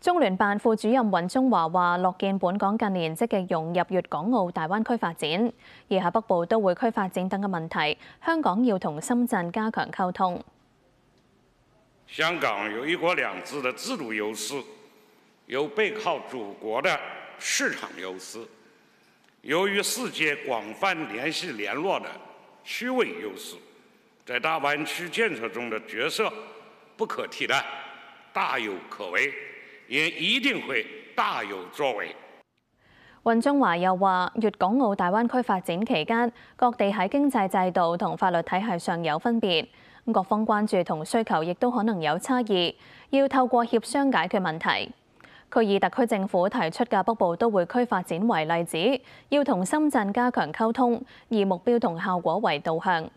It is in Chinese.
中聯辦副主任尹中華話：，落見本港近年積極融入粵港澳大灣區發展，而喺北部都會區發展等嘅問題，香港要同深圳加強溝通。香港有一國兩制的制度優勢，有背靠祖國的市場優勢，由於世界廣泛聯繫聯絡的區位優勢，在大灣區建設中的角色不可替代，大有可為。也一定会大有作为。雲中華又話：，粵港澳大灣區發展期間，各地喺經濟制度同法律體系上有分別，各方關注同需求亦都可能有差異，要透過協商解決問題。佢以特區政府提出嘅北部都會區發展為例子，要同深圳加強溝通，以目標同效果為導向。